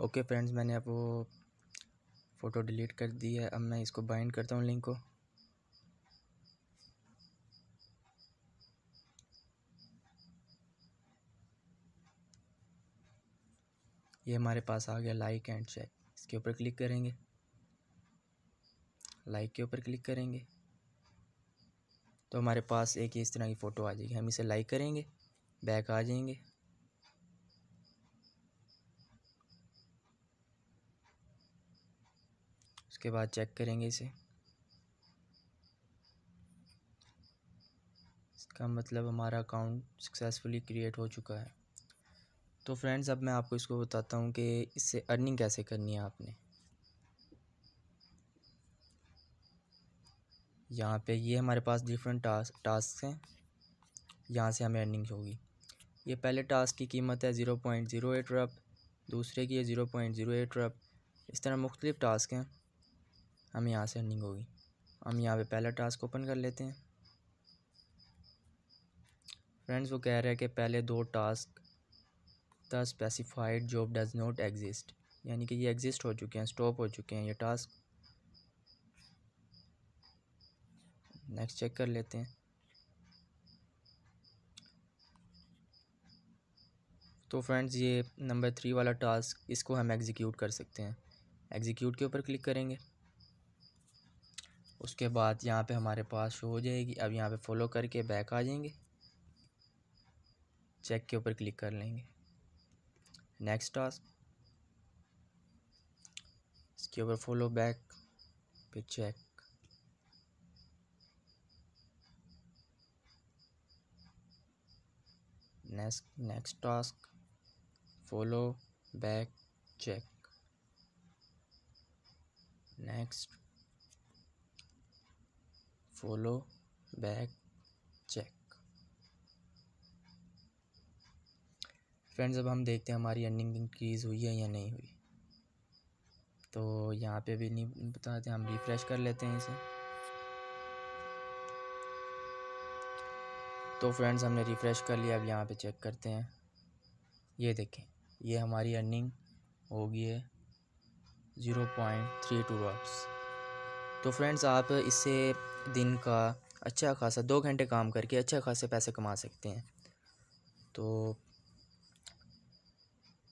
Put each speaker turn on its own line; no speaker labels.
okay friends मैंने अब वो फ़ोटो डिलीट कर दी है अब मैं इसको बाइंड करता हूँ लिंक को ये हमारे पास आ गया लाइक एंड शेयर इसके ऊपर क्लिक करेंगे लाइक के ऊपर क्लिक करेंगे तो हमारे पास एक इस तरह की फ़ोटो आ जाएगी हम इसे लाइक करेंगे बैक आ जाएंगे उसके बाद चेक करेंगे इसे इसका मतलब हमारा अकाउंट सक्सेसफुली क्रिएट हो चुका है तो फ्रेंड्स अब मैं आपको इसको बताता हूँ कि इससे अर्निंग कैसे करनी है आपने यहाँ पे ये हमारे पास डिफरेंट टास्क टास्क हैं यहाँ से हमें अर्निंग होगी ये पहले टास्क की कीमत है ज़ीरो पॉइंट ज़ीरो एट रब दूसरे की है ज़ीरो पॉइंट ज़ीरो एट रब इस तरह मुख्तलिफ टास्क हैं हम यहाँ से अर्निंग होगी हम यहाँ पे पहला टास्क ओपन कर लेते हैं फ्रेंड्स वो कह रहे हैं कि पहले दो task the specified job does not exist यानी कि ये एग्जिस्ट हो चुके हैं स्टॉप हो चुके हैं ये टास्क नेक्स्ट चेक कर लेते हैं तो फ्रेंड्स ये नंबर थ्री वाला टास्क इसको हम एग्जीक्यूट कर सकते हैं एग्जीक्यूट के ऊपर क्लिक करेंगे उसके बाद यहाँ पे हमारे पास शो हो जाएगी अब यहाँ पे फॉलो करके बैक आ जाएंगे चेक के ऊपर क्लिक कर लेंगे नेक्स्ट टास्क इसके ऊपर फॉलो बैक पे check next next task follow back check next follow back check friends अब हम देखते हैं हमारी अर्निंग इंक्रीज़ हुई है या नहीं हुई तो यहाँ पे भी नहीं बताते हम रिफ़्रेश कर लेते हैं इसे तो फ्रेंड्स हमने रिफ़्रेश कर लिया अब यहाँ पे चेक करते हैं ये देखें ये हमारी अर्निंग हो गई है ज़ीरो पॉइंट थ्री टू रॉप्स तो फ्रेंड्स आप इससे दिन का अच्छा खासा दो घंटे काम करके अच्छा खासा पैसे कमा सकते हैं तो